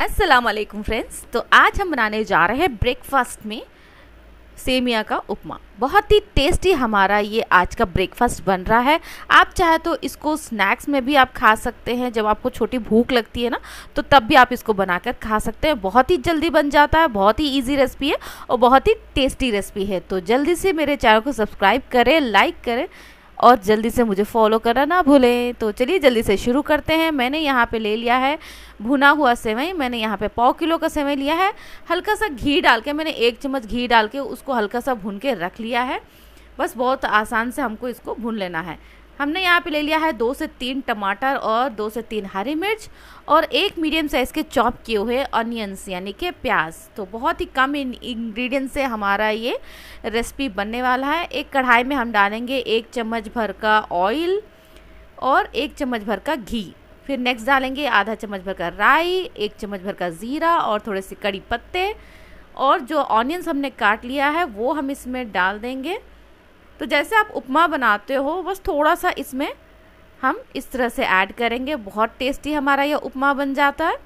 Aslam friends तो आज हम बनाने जा रहे हैं ब्रेकफास्ट में सेमिया का उपमा बहुत ही टेस्टी हमारा ये आज का ब्रेकफास्ट बन रहा है आप चाहे तो इसको स्नैक्स में भी आप खा सकते हैं जब आपको छोटी भूख लगती है ना तो तब भी आप इसको बनाकर खा सकते हैं बहुत ही जल्दी बन जाता है बहुत ही इजी रेसिपी है और बहुत ही टेस्टी रेसिपी है तो जल्दी से मेरे चैनल को सब्सक्राइब करें लाइक करें और जल्दी से मुझे फॉलो करना ना भूलें तो चलिए जल्दी से शुरू करते हैं मैंने यहाँ पे ले लिया है भुना हुआ सेवई मैंने यहाँ पे पाव किलो का सेवई लिया है हल्का सा घी डाल के मैंने एक चम्मच घी डाल के उसको हल्का सा भून के रख लिया है बस बहुत आसान से हमको इसको भून लेना है हमने यहाँ पे ले लिया है दो से तीन टमाटर और दो से तीन हरी मिर्च और एक मीडियम साइज़ के चॉप किए हुए ऑनियंस यानी कि प्याज तो बहुत ही कम इंग्रेडिएंट से हमारा ये रेसिपी बनने वाला है एक कढ़ाई में हम डालेंगे एक चम्मच भर का ऑयल और एक चम्मच भर का घी फिर नेक्स्ट डालेंगे आधा चम्मच भर का राई एक चम्मच भर का ज़ीरा और थोड़े से कड़ी पत्ते और जो ऑनियंस हमने काट लिया है वो हम इसमें डाल देंगे तो जैसे आप उपमा बनाते हो बस थोड़ा सा इसमें हम इस तरह से ऐड करेंगे बहुत टेस्टी हमारा यह उपमा बन जाता है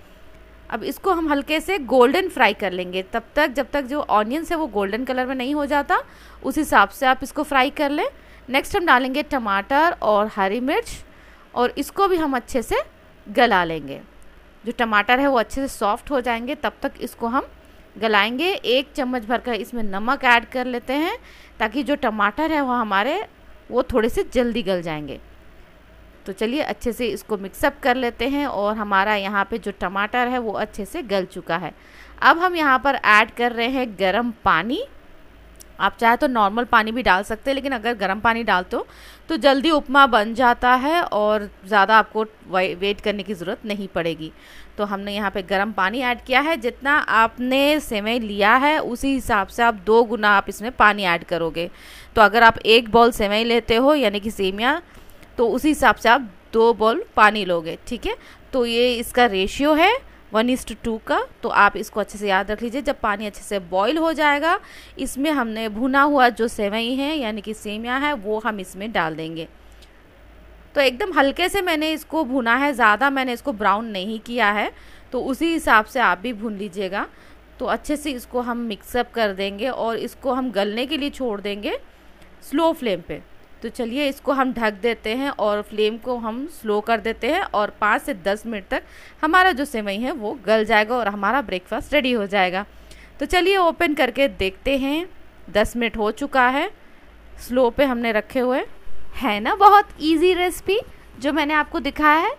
अब इसको हम हल्के से गोल्डन फ्राई कर लेंगे तब तक जब तक जो ऑनियंस है वो गोल्डन कलर में नहीं हो जाता उस हिसाब से आप इसको फ्राई कर लें नेक्स्ट हम डालेंगे टमाटर और हरी मिर्च और इसको भी हम अच्छे से गला लेंगे जो टमाटर है वो अच्छे से सॉफ्ट हो जाएंगे तब तक इसको हम गलाएंगे एक चम्मच भर का इसमें नमक ऐड कर लेते हैं ताकि जो टमाटर है वो हमारे वो थोड़े से जल्दी गल जाएंगे तो चलिए अच्छे से इसको मिक्सअप कर लेते हैं और हमारा यहाँ पे जो टमाटर है वो अच्छे से गल चुका है अब हम यहाँ पर ऐड कर रहे हैं गरम पानी आप चाहे तो नॉर्मल पानी भी डाल सकते हैं लेकिन अगर गर्म पानी डालते हो तो जल्दी उपमा बन जाता है और ज़्यादा आपको वेट करने की ज़रूरत नहीं पड़ेगी तो हमने यहाँ पे गर्म पानी ऐड किया है जितना आपने सेवई लिया है उसी हिसाब से आप दो गुना आप इसमें पानी ऐड करोगे तो अगर आप एक बॉल सेवई लेते हो यानी कि सेमिया तो उसी हिसाब से आप दो बॉल पानी लोगे ठीक है तो ये इसका रेशियो है वन इज टू टू का तो आप इसको अच्छे से याद रख लीजिए जब पानी अच्छे से बॉईल हो जाएगा इसमें हमने भुना हुआ जो सेवई है यानी कि सेमिया है वो हम इसमें डाल देंगे तो एकदम हल्के से मैंने इसको भुना है ज़्यादा मैंने इसको ब्राउन नहीं किया है तो उसी हिसाब से आप भी भून लीजिएगा तो अच्छे से इसको हम मिक्सअप कर देंगे और इसको हम गलने के लिए छोड़ देंगे स्लो फ्लेम पर तो चलिए इसको हम ढक देते हैं और फ्लेम को हम स्लो कर देते हैं और पाँच से दस मिनट तक हमारा जो सेवई है वो गल जाएगा और हमारा ब्रेकफास्ट रेडी हो जाएगा तो चलिए ओपन करके देखते हैं दस मिनट हो चुका है स्लो पे हमने रखे हुए है ना बहुत इजी रेसिपी जो मैंने आपको दिखाया है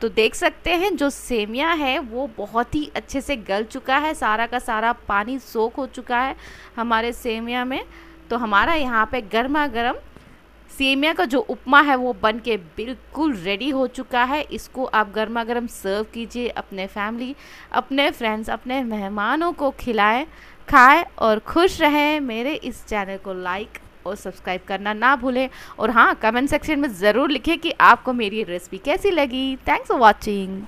तो देख सकते हैं जो सेमिया है वो बहुत ही अच्छे से गल चुका है सारा का सारा पानी सोख हो चुका है हमारे सेमिया में तो हमारा यहाँ पे गर्मा गर्म सेमिया का जो उपमा है वो बन के बिल्कुल रेडी हो चुका है इसको आप गर्मा गर्म सर्व कीजिए अपने फैमिली अपने फ्रेंड्स अपने मेहमानों को खिलाएं खाएं और खुश रहें मेरे इस चैनल को लाइक और सब्सक्राइब करना ना भूलें और हाँ कमेंट सेक्शन में ज़रूर लिखें कि आपको मेरी रेसिपी कैसी लगी थैंक्स फॉर वॉचिंग